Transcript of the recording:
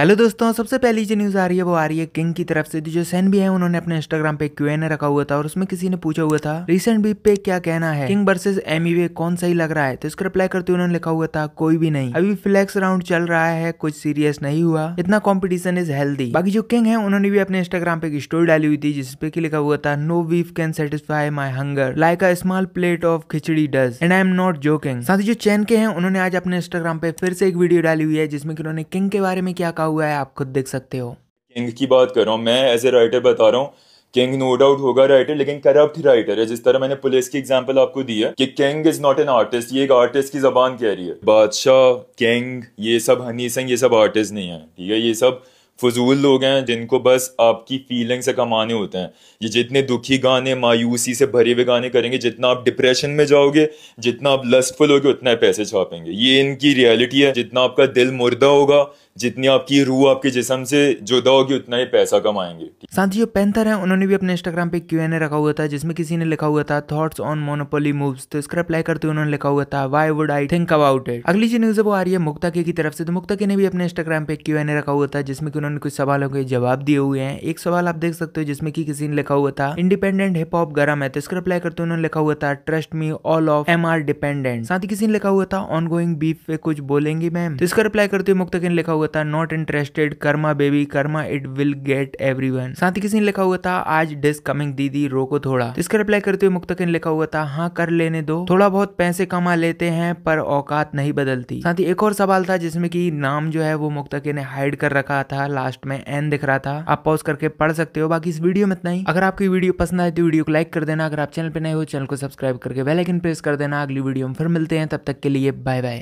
hello दोस्तों सबसे पहली जो न्यूज़ आ रही है वो आ रही है किंग की तरफ से तो जो सैन भी है उन्होंने अपने इंस्टाग्राम पे क्यू एन रखा हुआ था और उसमें किसी ने पूछा हुआ था रिसेंट बीप पे क्या कहना है किंग वर्सेस एम वे कौन ही लग रहा है तो इसका रिप्लाई करते हुए उन्होंने लिखा हुआ था कोई भी नहीं अभी फ्लैक्स राउंड चल रहा है कुछ सीरियस नहीं हुआ इतना कॉम्पिटिशन इज हेल्दी बाकी जो किंग है उन्होंने भी अपने इंस्टाग्राम पे एक स्टोरी डाली हुई थी जिसपे की लिखा हुआ था no beef can satisfy my hunger like a small plate of khichdi does and I am not joking साथ ही जो चैन के हैं उन्होंने आज अपने इंस्टाग्राम पे फिर से एक वीडियो डाली हुई है जिसमें कि उन्होंने किंग के बारे में क्या कहा हुआ है आप खुद देख सकते हो किंग की बात कर रहा हूँ मैं एज ए राइटर बता रहा हूँ किंग नो डाउट होगा राइटर लेकिन करप्ट राइटर है जिस तरह मैंने पुलिस की एग्जाम्पल आपको दी है कि king is not an artist ये एक आर्टिस्ट की जबान कह रही है बादशाह किंग ये सब हनी सिंह ये सब आर्टिस्ट नहीं है ठीक है ये सब फजूल लोग हैं जिनको बस आपकी फीलिंग से कमाने होते हैं ये जितने दुखी गाने मायूसी से भरे हुए गाने करेंगे जितना आप डिप्रेशन में जाओगे जितना आप लस्टफुल होगे उतना पैसे छापेंगे ये इनकी रियलिटी है जितना आपका दिल मुर्दा होगा जितनी आपकी रूह आपके जिसम से जुदा होगी उतना ही पैसा कमाएंगे साथ ही जो पेंथर है उन्होंने भी अपने इंस्टाग्राम पे क्यू एन ए रखा हुआ था जिसमें किसी ने लिखा हुआ था थॉट्स ऑन मोनोपोली मूव्स तो इसका अप्लाई करते हुए उन्होंने लिखा हुआ था why would I think about it अगली जो न्यूज है वो आ रही है मुक्ता के की तरफ से तो मुक्ता के ने भी अपने इंस्टाग्राम पे क्यू एन ए रखा हुआ था जिसमें कि उन्होंने कुछ सवालों के जवाब दिए हुए हैं एक सवाल आप देख सकते हो जिसमें कि किसी ने लिखा हुआ था इंडिपेंडेंट हिप हॉप गरम है तो इसका रिप्लाई करते उन्होंने लिखा हुआ था trust me all of M R dependent साथ ही किसी ने लिखा हुआ था ऑन गोइंग बीफ पे कुछ बोलेंगी मैम तो इसका रिप्लाई करते हुए मुक्तक ने लिखा हुआ था not interested karma baby karma it will get everyone साथ ही किसी ने लिखा हुआ था आज डिस कमिंग दीदी रोको थोड़ा तो इसका रिप्लाई करते हुए मुक्तक ने लिखा हुआ था हाँ कर लेने दो थोड़ा बहुत पैसे कमा लेते हैं पर औकात नहीं बदलती साथ ही एक और सवाल था जिसमें कि नाम जो है वो मुक्तक ने हाइड कर रखा था लास्ट में एन दिख रहा था आप पॉज करके पढ़ सकते हो बाकी इस वीडियो में इतना ही अगर आपकी वीडियो पसंद आए तो वीडियो को लाइक कर देना अगर आप चैनल पर नए हो चैनल को सब्सक्राइब करके बेलाइकन प्रेस कर देना अगली वीडियो में फिर मिलते हैं तब तक के लिए बाय बाय